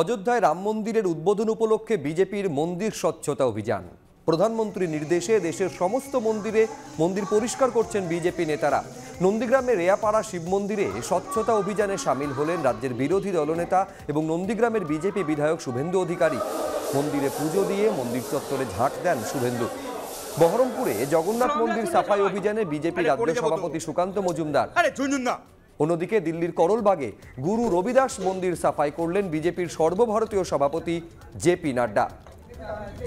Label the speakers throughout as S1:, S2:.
S1: অযোধ্যায় রাম মন্দিরের উদ্বোধন উপলক্ষে বিজেপির মন্দির স্বচ্ছতা অভিযান প্রধানমন্ত্রীর নির্দেশে দেশের সমস্ত মন্দিরে মন্দির পরিষ্কার করছেন বিজেপি নেতারা নন্দীগ্রামে রেয়াপাড়া শিব মন্দিরে স্বচ্ছতা অভিযানে সামিল হলেন রাজ্যের বিরোধী দলনেতা এবং নন্দীগ্রামের বিজেপি বিধায়ক শুভেন্দু অধিকারী মন্দিরে পুজো দিয়ে মন্দির চত্বরে ঝাঁক দেন শুভেন্দু বহরমপুরে জগন্নাথ মন্দির সাফাই অভিযানে বিজেপি রাজ্য সভাপতি সুকান্ত মজুমদার অন্যদিকে দিল্লির করলবাগে গুরু রবিদাস মন্দির সাফাই করলেন বিজেপির সর্বভারতীয় সভাপতি জে পি নাড্ডা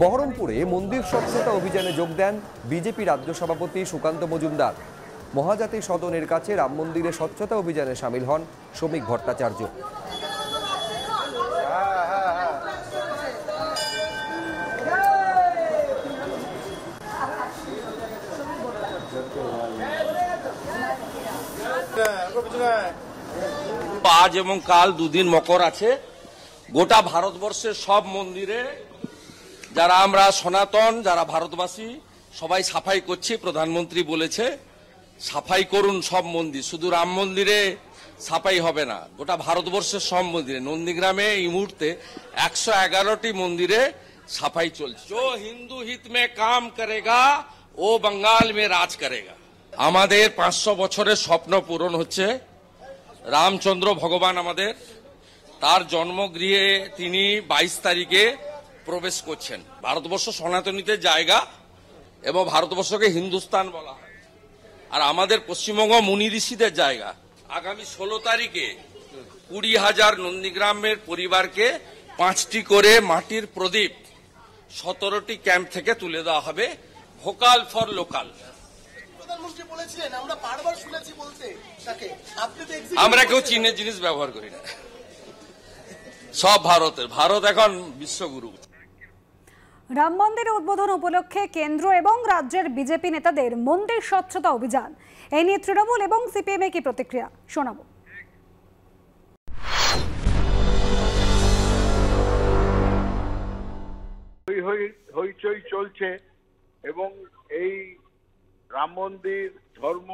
S1: বহরমপুরে মন্দির স্বচ্ছতা অভিযানে যোগ দেন বিজেপি রাজ্য সভাপতি সুকান্ত মজুমদার মহাজাতি সদনের কাছে রাম মন্দিরে স্বচ্ছতা অভিযানে সামিল হন শ্রমিক ভট্টাচার্য
S2: আজ এবং কাল দুদিন মকর আছে গোটা ভারতবর্ষের সব মন্দিরে যারা আমরা সনাতন যারা ভারতবাসী সবাই সাফাই করছি প্রধানমন্ত্রী বলেছে সাফাই করুন সব মন্দির শুধু রাম মন্দিরে সাফাই হবে না গোটা ভারতবর্ষের সব মন্দিরে নন্দীগ্রামে এই মুহূর্তে একশো এগারোটি মন্দিরে সাফাই চলছে জো হিন্দু হিত মে কাম করেগা ও বঙ্গাল মে রাজ করেগা আমাদের পাঁচশো বছরের স্বপ্ন পূরণ হচ্ছে রামচন্দ্র ভগবান আমাদের তার জন্মগৃহে তিনি ২২ তারিখে প্রবেশ করছেন ভারতবর্ষ সনাতনীতে জায়গা এবং ভারতবর্ষকে হিন্দুস্তান বলা হয় আর আমাদের পশ্চিমবঙ্গ মুনি ঋষিদের জায়গা আগামী ষোলো তারিখে কুড়ি হাজার নন্দীগ্রামের পরিবারকে পাঁচটি করে মাটির প্রদীপ সতেরোটি ক্যাম্প থেকে তুলে দেওয়া হবে ভোকাল ফর লোকাল
S3: প্রধানমন্ত্রী বলেছিলেন আমরা বারবার শুনেছি বলতে তাকে আপনি আমরা কেউ
S2: চীনের জিনিস ব্যবহার করি না সব ভারতের ভারত এখন বিশ্বগুরু
S1: রাম মন্দির উদ্বোধন উপলক্ষে কেন্দ্র এবং রাজ্যের বিজেপি নেতাদের মন্দির স্বচ্ছতা অভিযান এই নিয়ে তৃণমূল এবং সিপিএম কি প্রতিক্রিয়া শোনাব
S3: হইচই চলছে এবং এই রাম মন্দির ধর্ম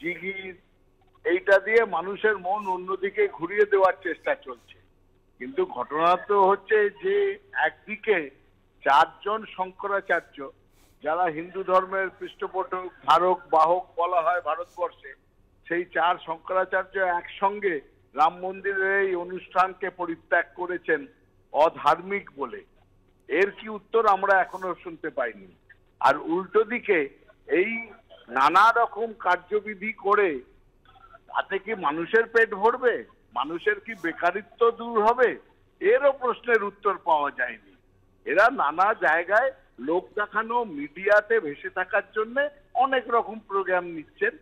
S3: জিগির এইটা দিয়ে মানুষের মন অন্যদিকে ঘুরিয়ে দেওয়ার চেষ্টা চলছে কিন্তু ঘটনা তো হচ্ছে যে একদিকে চারজন শঙ্করাচার্য যারা হিন্দু ধর্মের পৃষ্ঠপোষক ধারক বাহক বলা হয় ভারতবর্ষে সেই চার শঙ্করাচার্য একসঙ্গে রাম মন্দিরের এই অনুষ্ঠানকে পরিত্যাগ করেছেন অধার্মিক বলে এর কি উত্তর আমরা এখনো শুনতে পাইনি আর উল্টো দিকে এই নানা রকম কার্যবিধি করে তাতে কি মানুষের পেট ভরবে মানুষের কি বেকারিত্ব দূর হবে এরও প্রশ্নের উত্তর পাওয়া যায়নি এরা নানা জায়গায় লোক দেখানো মিডিয়াতে ভেসে থাকার জন্য অনেক রকম প্রোগ্রাম নিচ্ছেন